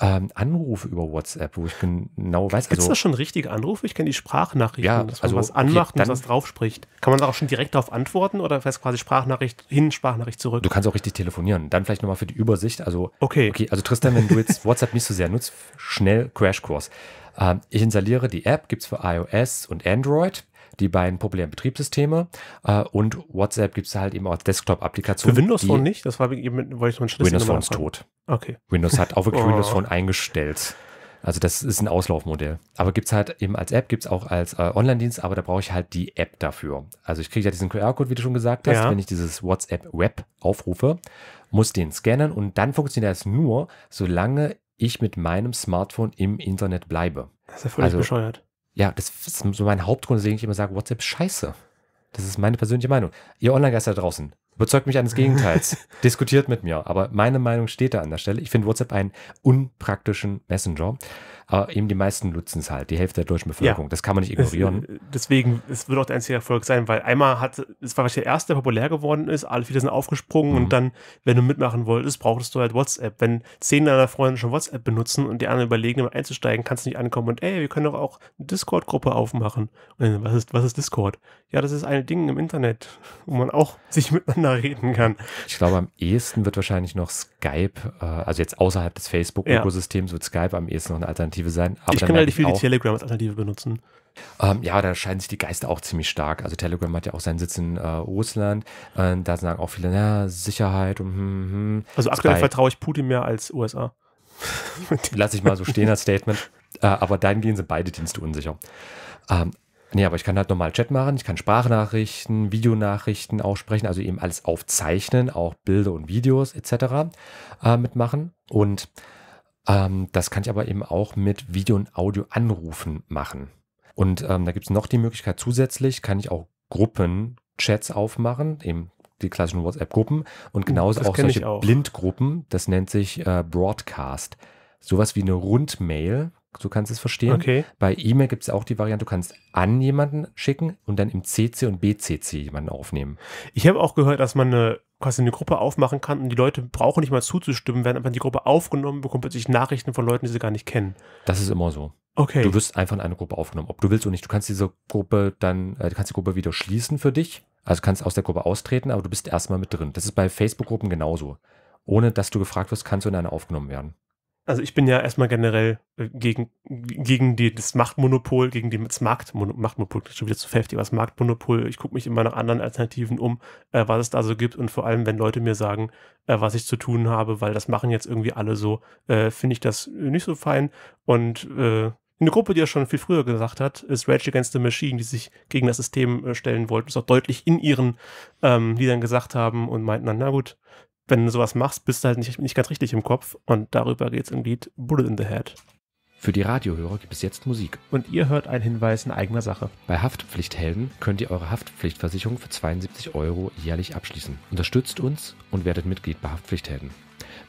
[SPEAKER 3] ähm, Anrufe über WhatsApp, wo ich genau weiß. Gibt es also, da schon
[SPEAKER 2] richtige Anrufe? Ich kenne die Sprachnachrichten, ja, dass man also, was anmacht okay, dann, und was drauf spricht. Kann man da auch schon direkt darauf antworten oder heißt quasi Sprachnachricht hin, Sprachnachricht zurück?
[SPEAKER 3] Du kannst auch richtig telefonieren. Dann vielleicht nochmal für die Übersicht. Also, okay. okay also Tristan, wenn du jetzt WhatsApp nicht so sehr nutzt, schnell Crashkurs. Ähm, ich installiere die App, gibt es für iOS und Android, die beiden populären Betriebssysteme. Äh, und WhatsApp gibt es halt eben auch desktop applikation Für Windows Phone nicht?
[SPEAKER 2] Das war eben, wollte ich so einen Schlüssel Windows Phone ist tot. Okay. Windows hat auch wirklich oh. Windows Phone
[SPEAKER 3] eingestellt. Also das ist ein Auslaufmodell. Aber gibt es halt eben als App, gibt es auch als äh, Online-Dienst, aber da brauche ich halt die App dafür. Also ich kriege ja diesen QR-Code, wie du schon gesagt hast, ja. wenn ich dieses WhatsApp-Web aufrufe, muss den scannen und dann funktioniert das nur, solange ich mit meinem Smartphone im Internet bleibe. Das ist ja völlig also, bescheuert. Ja, das ist so mein Hauptgrund, weswegen ich immer sage, WhatsApp ist scheiße. Das ist meine persönliche Meinung. Ihr Online-Geister da draußen, überzeugt mich eines Gegenteils. Diskutiert mit mir. Aber meine Meinung steht da an der Stelle. Ich finde WhatsApp einen unpraktischen Messenger. Aber eben die meisten nutzen es halt, die Hälfte der deutschen Bevölkerung. Ja. Das kann man nicht ignorieren. Es, äh,
[SPEAKER 2] deswegen, es wird auch der einzige Erfolg sein, weil einmal hat, es war wahrscheinlich der erste, der populär geworden ist, alle viele sind aufgesprungen mhm. und dann, wenn du mitmachen wolltest, brauchtest du halt WhatsApp. Wenn zehn deiner Freunde schon WhatsApp benutzen und die anderen überlegen, um einzusteigen, kannst du nicht ankommen und ey, wir können doch auch eine Discord-Gruppe aufmachen. Und dann, was ist, was ist Discord? Ja, das ist ein Ding im Internet, wo man auch sich miteinander reden kann. Ich glaube, am ehesten
[SPEAKER 3] wird wahrscheinlich noch Skype, äh, also jetzt außerhalb des Facebook-Ökosystems ja. wird Skype am ehesten noch eine Alternative Alternative sein. ich kann relativ viel die
[SPEAKER 2] Telegram als Alternative benutzen.
[SPEAKER 3] Ähm, ja, da scheiden sich die Geister auch ziemlich stark. Also Telegram hat ja auch seinen Sitz in äh, Russland. Äh, da sagen auch viele, naja, Sicherheit und hm, hm. hm. Also aktuell Zwei. vertraue
[SPEAKER 2] ich Putin mehr als USA. Lass ich mal so stehen als
[SPEAKER 3] Statement. Äh, aber gehen sind beide Dienste unsicher. Ähm, Nee, aber ich kann halt normal Chat machen, ich kann Sprachnachrichten, Videonachrichten auch sprechen, also eben alles aufzeichnen, auch Bilder und Videos etc. Äh, mitmachen. Und ähm, das kann ich aber eben auch mit Video- und Audio-Anrufen machen. Und ähm, da gibt es noch die Möglichkeit zusätzlich, kann ich auch Gruppen-Chats aufmachen, eben die klassischen WhatsApp-Gruppen und uh, genauso das auch solche auch. Blindgruppen, das nennt sich äh, Broadcast. Sowas wie eine Rundmail, so kannst du es verstehen. Okay. Bei E-Mail gibt es auch die Variante, du kannst an jemanden schicken und dann im
[SPEAKER 2] CC und BCC jemanden aufnehmen. Ich habe auch gehört, dass man eine quasi eine Gruppe aufmachen kann und die Leute brauchen nicht mal zuzustimmen, werden einfach in die Gruppe aufgenommen, bekommen plötzlich Nachrichten von Leuten, die sie gar nicht kennen.
[SPEAKER 3] Das ist immer so. Okay. Du wirst einfach in eine Gruppe aufgenommen, ob du willst oder nicht. Du kannst diese Gruppe dann, äh, du kannst die Gruppe wieder schließen für dich, also kannst aus der Gruppe austreten, aber du bist erstmal mit drin. Das ist bei Facebook-Gruppen genauso. Ohne dass du gefragt wirst, kannst du in eine aufgenommen werden
[SPEAKER 2] also ich bin ja erstmal generell äh, gegen, gegen die, das Machtmonopol, gegen die, das Marktmonopol, Machtmonopol, das ist schon wieder zu heftig, was Marktmonopol, ich gucke mich immer nach anderen Alternativen um, äh, was es da so gibt und vor allem, wenn Leute mir sagen, äh, was ich zu tun habe, weil das machen jetzt irgendwie alle so, äh, finde ich das nicht so fein und äh, eine Gruppe, die ja schon viel früher gesagt hat, ist Rage Against the Machine, die sich gegen das System äh, stellen wollten, es auch deutlich in ihren ähm, Liedern gesagt haben und meinten dann, na gut, wenn du sowas machst, bist du halt nicht, nicht ganz richtig im Kopf. Und darüber geht's im Lied Bullet in the Head.
[SPEAKER 3] Für die Radiohörer gibt es jetzt Musik.
[SPEAKER 2] Und ihr hört einen Hinweis in eigener Sache.
[SPEAKER 3] Bei Haftpflichthelden könnt ihr eure Haftpflichtversicherung für 72 Euro jährlich abschließen. Unterstützt uns und werdet Mitglied bei Haftpflichthelden.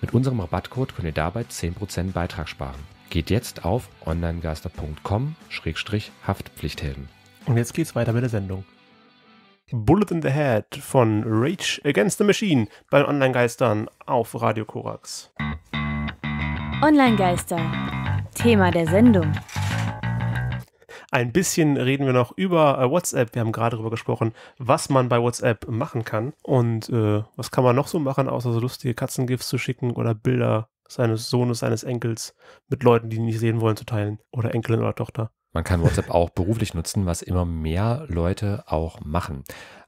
[SPEAKER 3] Mit unserem Rabattcode könnt ihr dabei 10% Beitrag sparen. Geht jetzt auf onlinegaster.com-haftpflichthelden.
[SPEAKER 2] Und jetzt geht's weiter mit der Sendung. Bullet in the Head von Rage Against the Machine bei Online Geistern auf Radio Korax.
[SPEAKER 1] Online Geister, Thema der Sendung.
[SPEAKER 2] Ein bisschen reden wir noch über äh, WhatsApp. Wir haben gerade darüber gesprochen, was man bei WhatsApp machen kann. Und äh, was kann man noch so machen, außer so lustige Katzengifts zu schicken oder Bilder seines Sohnes, seines Enkels mit Leuten, die ihn nicht sehen wollen, zu teilen. Oder Enkelin oder Tochter.
[SPEAKER 3] Man kann WhatsApp auch beruflich nutzen, was immer mehr Leute auch machen.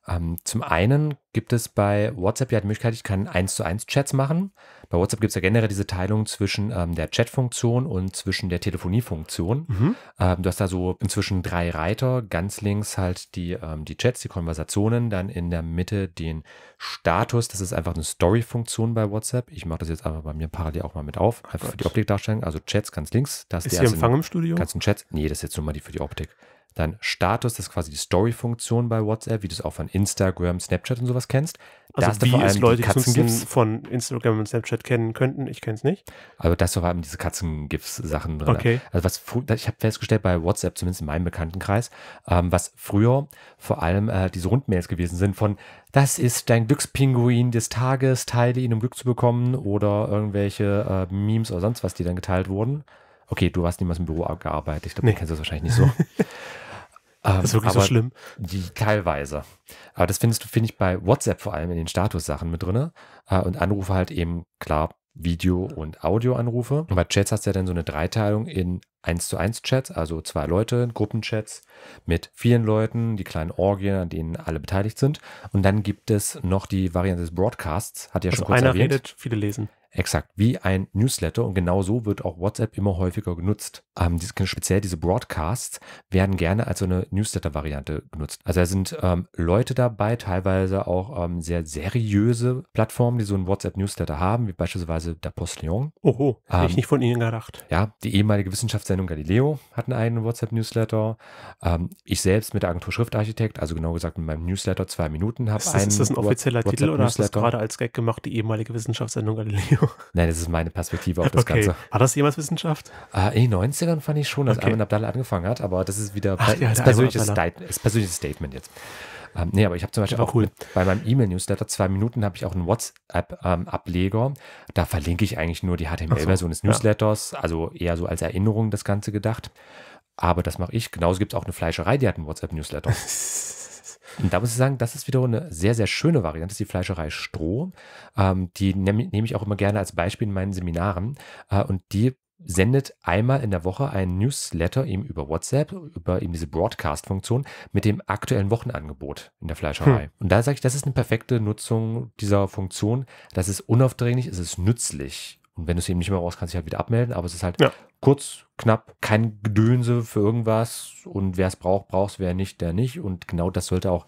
[SPEAKER 3] Ähm, zum einen gibt es bei WhatsApp ja die Möglichkeit, ich kann 1 zu 1 Chats machen. Bei WhatsApp gibt es ja generell diese Teilung zwischen ähm, der Chat-Funktion und zwischen der Telefoniefunktion. Mhm. Ähm, du hast da so inzwischen drei Reiter. Ganz links halt die, ähm, die Chats, die Konversationen, dann in der Mitte den Status. Das ist einfach eine Story-Funktion bei WhatsApp. Ich mache das jetzt einfach bei mir parallel auch mal mit auf, einfach oh für die Optik darstellen. Also Chats ganz links. Das ist, ist der Empfang im Studio? Ganzen Chats. Nee, das ist jetzt nur mal die für die Optik. Dann Status, das ist quasi die Story-Funktion
[SPEAKER 2] bei WhatsApp, wie du es auch von Instagram, Snapchat und sowas kennst. Also da ist wie vor allem es Leute, die Katzengifs von Instagram und Snapchat kennen könnten, ich kenne es nicht.
[SPEAKER 3] Also da ist vor allem diese Katzengifs-Sachen drin. Okay. Also was ich habe festgestellt bei WhatsApp, zumindest in meinem Bekanntenkreis, ähm, was früher vor allem äh, diese Rundmails gewesen sind von das ist dein Glückspinguin des Tages, teile ihn, um Glück zu bekommen oder irgendwelche äh, Memes oder sonst was, die dann geteilt wurden. Okay, du hast niemals im Büro gearbeitet. Ich glaube, nee. du kennst das wahrscheinlich nicht so. das ist wirklich aber so schlimm. Die, teilweise. Aber das findest du, finde ich, bei WhatsApp vor allem in den Statussachen mit drin. Äh, und Anrufe halt eben, klar, Video- und Audioanrufe. Und bei Chats hast du ja dann so eine Dreiteilung in 1 zu 1 Chats, also zwei Leute, Gruppenchats mit vielen Leuten, die kleinen Orgien, an denen alle beteiligt sind. Und dann gibt es noch die Variante des Broadcasts, hat ja also schon kurz einer erwähnt. redet, viele lesen. Exakt, wie ein Newsletter und genau so wird auch WhatsApp immer häufiger genutzt. Ähm, diese, genau, speziell diese Broadcasts werden gerne als so eine Newsletter-Variante genutzt. Also da sind ähm, Leute dabei, teilweise auch ähm, sehr seriöse Plattformen, die so einen WhatsApp-Newsletter haben, wie beispielsweise der Postillon. Oho, habe ich ähm, nicht von Ihnen gedacht. Ja, die ehemalige Wissenschaftssendung Galileo hat einen eigenen WhatsApp-Newsletter. Ähm, ich selbst mit der Agentur Schriftarchitekt, also genau gesagt mit meinem Newsletter zwei Minuten, habe einen. Ist das ein offizieller Titel oder hast du das gerade
[SPEAKER 2] als Gag gemacht, die ehemalige Wissenschaftssendung Galileo? Video?
[SPEAKER 3] Nein, das ist meine Perspektive auf das okay. Ganze.
[SPEAKER 2] War das jemals Wissenschaft? Äh, in den 90ern
[SPEAKER 3] fand ich schon, dass okay. Armin Abdallah angefangen hat, aber das ist wieder Ach, ja, das, persönliche das persönliches Statement jetzt. Ähm, nee, aber ich habe zum Beispiel auch cool. mit, bei meinem E-Mail-Newsletter, zwei Minuten, habe ich auch einen WhatsApp-Ableger. Ähm, da verlinke ich eigentlich nur die HTML-Version so, des Newsletters, ja. also eher so als Erinnerung das Ganze gedacht. Aber das mache ich. Genauso gibt es auch eine Fleischerei, die hat einen WhatsApp-Newsletter. Und da muss ich sagen, das ist wiederum eine sehr, sehr schöne Variante, das ist die Fleischerei Stroh. Ähm, die nehme nehm ich auch immer gerne als Beispiel in meinen Seminaren. Äh, und die sendet einmal in der Woche ein Newsletter eben über WhatsApp, über eben diese Broadcast-Funktion mit dem aktuellen Wochenangebot in der Fleischerei. Hm. Und da sage ich, das ist eine perfekte Nutzung dieser Funktion. Das ist unaufdringlich, es ist nützlich. Und wenn du es eben nicht mehr raus kannst, dich halt wieder abmelden, aber es ist halt ja kurz, knapp, kein Gedönse für irgendwas und wer es braucht, braucht es, wer nicht, der nicht. Und genau das sollte auch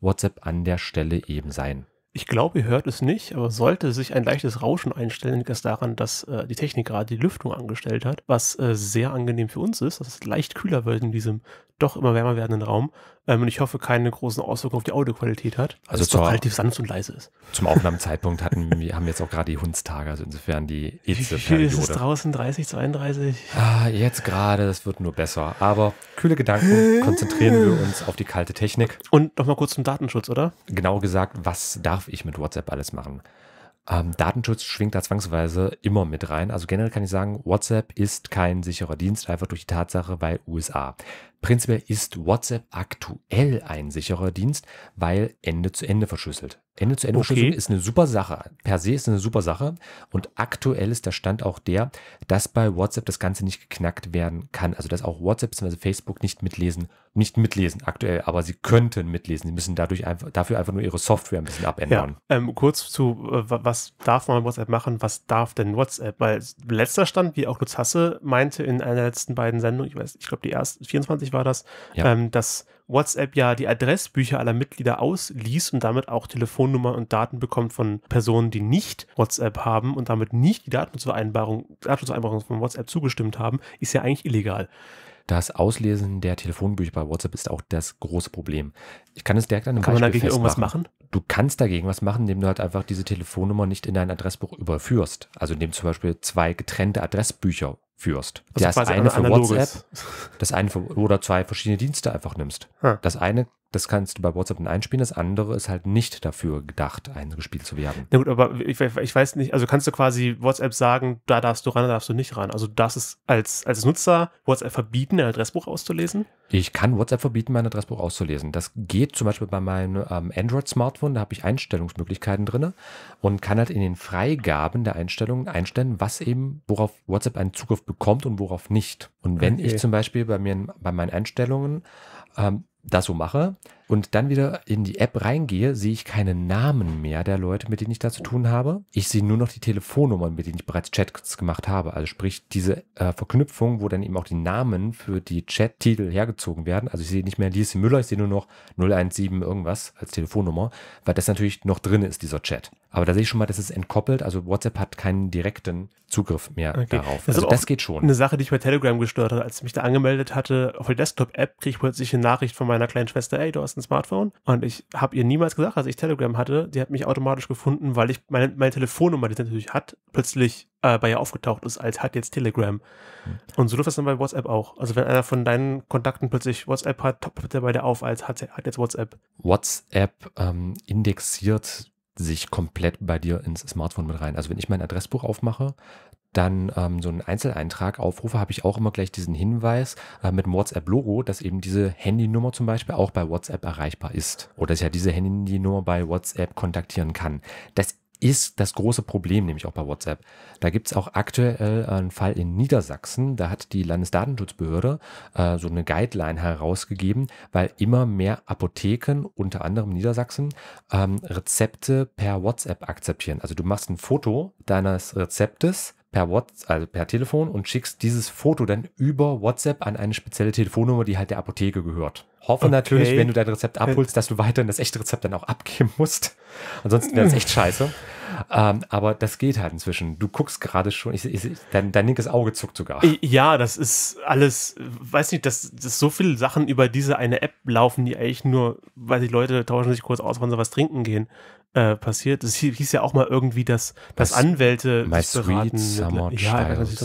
[SPEAKER 3] WhatsApp an der Stelle eben sein. Ich
[SPEAKER 2] glaube, ihr hört es nicht, aber sollte sich ein leichtes Rauschen einstellen, liegt das daran, dass äh, die Technik gerade die Lüftung angestellt hat, was äh, sehr angenehm für uns ist, dass es leicht kühler wird in diesem doch immer wärmer werdenden Raum. Ähm, und ich hoffe, keine großen Auswirkungen auf die Audioqualität hat. Also, also es doch relativ sanft und leise ist.
[SPEAKER 3] Zum Aufnahmezeitpunkt hatten, wir haben jetzt auch gerade die Hundstage, also insofern die eze Wie viel ist es
[SPEAKER 2] draußen? 30, 32?
[SPEAKER 3] Ah, jetzt gerade, das wird nur besser. Aber kühle Gedanken, konzentrieren wir uns auf die kalte Technik. Und nochmal kurz zum Datenschutz, oder? Genau gesagt, was darf ich mit WhatsApp alles machen? Ähm, Datenschutz schwingt da zwangsweise immer mit rein. Also generell kann ich sagen, WhatsApp ist kein sicherer Dienst, einfach durch die Tatsache, bei USA. Prinzipiell ist WhatsApp aktuell ein sicherer Dienst, weil Ende zu Ende verschlüsselt. Ende-zu-Ende-Verschlüsselung okay. ist eine super Sache. Per se ist eine super Sache. Und aktuell ist der Stand auch der, dass bei WhatsApp das Ganze nicht geknackt werden kann. Also dass auch WhatsApp bzw. Facebook nicht mitlesen, nicht mitlesen aktuell, aber sie könnten mitlesen. Sie müssen dadurch einfach, dafür einfach nur ihre Software ein bisschen abändern.
[SPEAKER 2] Ja, ähm, kurz zu, äh, was darf man WhatsApp machen, was darf denn WhatsApp? Weil letzter Stand, wie auch Lutz Hasse meinte in einer der letzten beiden Sendungen, ich weiß, ich glaube die erste, 24 war das, ja. ähm, dass WhatsApp ja die Adressbücher aller Mitglieder ausliest und damit auch Telefonnummer und Daten bekommt von Personen, die nicht WhatsApp haben und damit nicht die Datenschutzvereinbarung, Datenschutzvereinbarung von WhatsApp zugestimmt haben, ist ja eigentlich illegal.
[SPEAKER 3] Das Auslesen der Telefonbücher bei WhatsApp ist auch das große Problem. Ich kann es direkt an einem kann Beispiel man dagegen festmachen. irgendwas machen? Du kannst dagegen was machen, indem du halt einfach diese Telefonnummer nicht in dein Adressbuch überführst. Also indem zum Beispiel zwei getrennte Adressbücher führst. Also das eine für WhatsApp, das eine für, oder zwei verschiedene Dienste einfach nimmst. Hm. Das eine das kannst du bei WhatsApp dann einspielen. Das andere ist halt nicht dafür gedacht, eingespielt zu werden.
[SPEAKER 2] Na gut, aber ich, ich weiß nicht, also kannst du quasi WhatsApp sagen, da darfst du ran, da darfst du nicht ran. Also darfst ist als, als Nutzer WhatsApp verbieten, ein Adressbuch auszulesen?
[SPEAKER 3] Ich kann WhatsApp verbieten, mein Adressbuch auszulesen. Das geht zum Beispiel bei meinem ähm, Android-Smartphone, da habe ich Einstellungsmöglichkeiten drin und kann halt in den Freigaben der Einstellungen einstellen, was eben, worauf WhatsApp einen Zugriff bekommt und worauf nicht. Und wenn ah, okay. ich zum Beispiel bei mir bei meinen Einstellungen ähm, das so mache und dann wieder in die App reingehe, sehe ich keine Namen mehr der Leute, mit denen ich da zu tun habe. Ich sehe nur noch die Telefonnummern, mit denen ich bereits Chats gemacht habe. Also sprich diese äh, Verknüpfung, wo dann eben auch die Namen für die Chat-Titel hergezogen werden. Also ich sehe nicht mehr Lise Müller, ich sehe nur noch 017 irgendwas als Telefonnummer, weil das natürlich noch drin ist, dieser Chat. Aber da sehe ich schon mal, das ist entkoppelt. Also WhatsApp hat keinen direkten Zugriff mehr okay. darauf. Das also, also das geht schon. Eine
[SPEAKER 2] Sache, die ich bei Telegram gestört hat, als ich mich da angemeldet hatte, auf der Desktop-App kriege ich plötzlich eine Nachricht von meinem meiner kleinen Schwester, ey, du hast ein Smartphone. Und ich habe ihr niemals gesagt, als ich Telegram hatte, Sie hat mich automatisch gefunden, weil ich meine, meine Telefonnummer, die sie natürlich hat, plötzlich äh, bei ihr aufgetaucht ist, als hat jetzt Telegram. Hm. Und so läuft das dann bei WhatsApp auch. Also wenn einer von deinen Kontakten plötzlich WhatsApp hat, toppt er bei dir auf, als hat, hat jetzt WhatsApp.
[SPEAKER 3] WhatsApp ähm, indexiert sich komplett bei dir ins Smartphone mit rein. Also wenn ich mein Adressbuch aufmache, dann ähm, so einen Einzeleintrag aufrufe, habe ich auch immer gleich diesen Hinweis äh, mit dem WhatsApp-Logo, dass eben diese Handynummer zum Beispiel auch bei WhatsApp erreichbar ist. Oder dass ich ja diese Handynummer bei WhatsApp kontaktieren kann. Das ist das große Problem, nämlich auch bei WhatsApp. Da gibt es auch aktuell einen Fall in Niedersachsen. Da hat die Landesdatenschutzbehörde äh, so eine Guideline herausgegeben, weil immer mehr Apotheken, unter anderem Niedersachsen, ähm, Rezepte per WhatsApp akzeptieren. Also du machst ein Foto deines Rezeptes, per WhatsApp, also per Telefon und schickst dieses Foto dann über WhatsApp an eine spezielle Telefonnummer, die halt der Apotheke gehört. Hoffe okay. natürlich, wenn du dein Rezept äh. abholst, dass du weiterhin das echte Rezept dann auch abgeben musst. Ansonsten wäre es echt scheiße. Ähm, aber das geht halt inzwischen. Du guckst gerade schon, ich, ich, dein, dein, linkes Auge zuckt sogar.
[SPEAKER 2] Ja, das ist alles, weiß nicht, dass, dass so viele Sachen über diese eine App laufen, die eigentlich nur, weiß ich, Leute tauschen sich kurz aus, wann sie was trinken gehen. Äh, passiert. Es hieß ja auch mal irgendwie, dass, dass das Anwälte my sich beraten. Summer mit, ja, ja, das,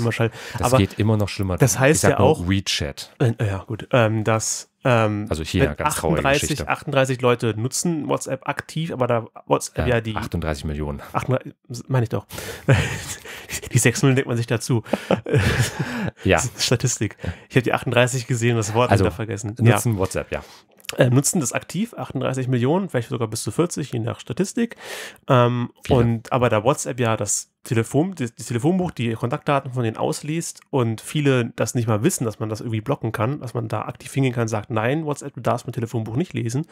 [SPEAKER 2] Aber geht immer noch schlimmer. Das heißt ja auch WeChat. Äh, ja, gut, ähm, dass ähm, also China, ganz 38, 38 Leute nutzen WhatsApp aktiv, aber da WhatsApp ja, ja die 38 Millionen. 38, meine ich doch. die 6 Millionen denkt man sich dazu. ja. Statistik. Ich habe die 38 gesehen, das Wort also, wieder vergessen. Nutzen ja. WhatsApp, ja äh, nutzen das aktiv, 38 Millionen, vielleicht sogar bis zu 40, je nach Statistik. Ähm, ja. Und aber da WhatsApp ja das Telefon, das, das Telefonbuch die Kontaktdaten von denen ausliest und viele das nicht mal wissen, dass man das irgendwie blocken kann, dass man da aktiv hingehen kann, sagt, nein, WhatsApp, du darfst mein Telefonbuch nicht lesen,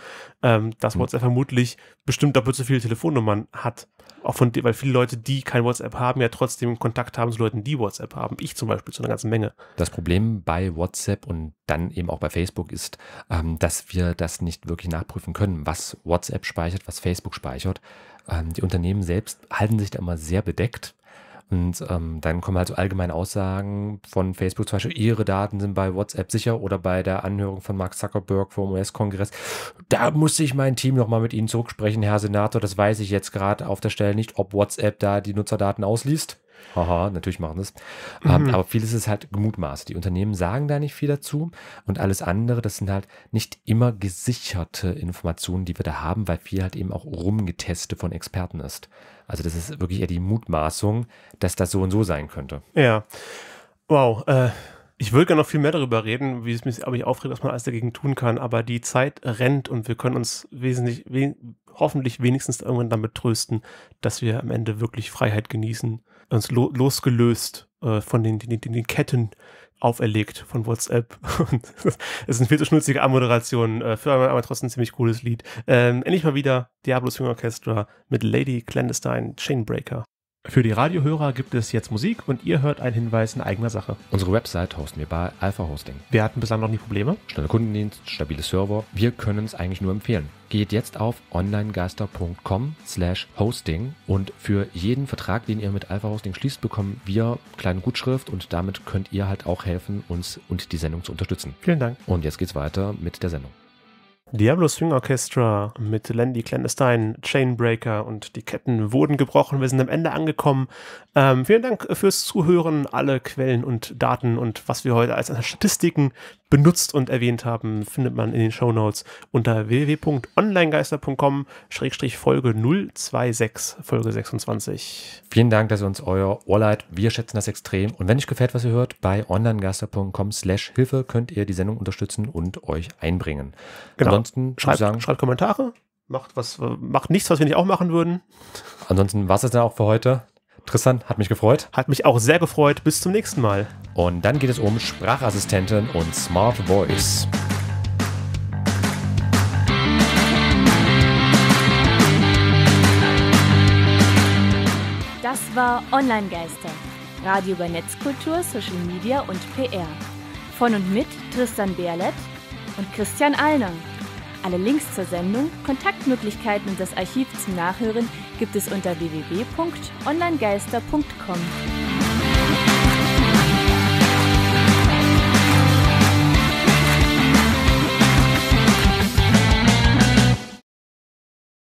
[SPEAKER 2] ähm, dass mhm. WhatsApp vermutlich bestimmt doppelt so viele Telefonnummern hat. Auch von, weil viele Leute, die kein WhatsApp haben, ja trotzdem Kontakt haben zu Leuten, die WhatsApp haben. Ich zum Beispiel zu einer ganzen Menge.
[SPEAKER 3] Das Problem bei WhatsApp und dann eben auch bei Facebook ist, ähm, dass wir das nicht wirklich nachprüfen können, was WhatsApp speichert, was Facebook speichert. Ähm, die Unternehmen selbst halten sich da immer sehr bedeckt. Und ähm, dann kommen halt so allgemeine Aussagen von Facebook, zum Beispiel, ihre Daten sind bei WhatsApp sicher oder bei der Anhörung von Mark Zuckerberg vom US-Kongress. Da muss ich mein Team nochmal mit Ihnen zurücksprechen, Herr Senator. Das weiß ich jetzt gerade auf der Stelle nicht, ob WhatsApp da die Nutzerdaten ausliest. Haha, natürlich machen das. Ähm, mhm. aber vieles ist halt Gemutmaße. Die Unternehmen sagen da nicht viel dazu und alles andere, das sind halt nicht immer gesicherte Informationen, die wir da haben, weil viel halt eben auch rumgetestet von Experten ist. Also das ist wirklich eher die Mutmaßung, dass das so und so sein könnte.
[SPEAKER 2] Ja. Wow. Äh, ich würde gerne noch viel mehr darüber reden, wie es mich, aber ich aufregt, was man alles dagegen tun kann. Aber die Zeit rennt und wir können uns wesentlich, we hoffentlich wenigstens irgendwann damit trösten, dass wir am Ende wirklich Freiheit genießen uns lo losgelöst äh, von den, den, den, Ketten auferlegt von WhatsApp. es ist eine viel zu schnulzige Ammoderation, äh, für aber trotzdem ein ziemlich cooles Lied. Ähm, endlich mal wieder Diablo Swing Orchestra mit Lady Clandestine Chainbreaker. Für die Radiohörer gibt es jetzt Musik und ihr hört einen Hinweis in eigener Sache.
[SPEAKER 3] Unsere Website hosten wir bei Alpha Hosting. Wir hatten bislang noch nie Probleme. Schneller Kundendienst, stabile Server. Wir können es eigentlich nur empfehlen. Geht jetzt auf onlinegeister.com slash hosting und für jeden Vertrag, den ihr mit Alpha Hosting schließt, bekommen wir kleine Gutschrift und damit könnt ihr halt auch helfen, uns und die Sendung zu unterstützen. Vielen Dank. Und jetzt geht's weiter mit der Sendung.
[SPEAKER 2] Diablo Swing Orchestra mit Landy Clandestine, Chainbreaker und die Ketten wurden gebrochen. Wir sind am Ende angekommen. Ähm, vielen Dank fürs Zuhören. Alle Quellen und Daten und was wir heute als Statistiken benutzt und erwähnt haben, findet man in den Shownotes unter www.onlinegeister.com-folge 026, Folge 26. Vielen
[SPEAKER 3] Dank, dass ihr uns euer Ohr leid. Wir schätzen das extrem. Und wenn euch gefällt, was ihr hört, bei onlinegeister.com slash Hilfe könnt ihr die Sendung unterstützen und euch einbringen. Genau. Ansonsten schreibt, sagen, schreibt Kommentare,
[SPEAKER 2] macht, was, macht nichts, was wir nicht auch machen würden. Ansonsten war es dann auch für heute. Tristan, hat mich gefreut. Hat mich auch sehr gefreut. Bis zum nächsten Mal. Und dann geht es um Sprachassistenten
[SPEAKER 3] und Smart Voice.
[SPEAKER 1] Das war Online Geister, Radio über Netzkultur, Social Media und PR. Von und mit Tristan Berlet und Christian Allner. Alle Links zur Sendung, Kontaktmöglichkeiten und das Archiv zum Nachhören gibt es unter www.onlinegeister.com.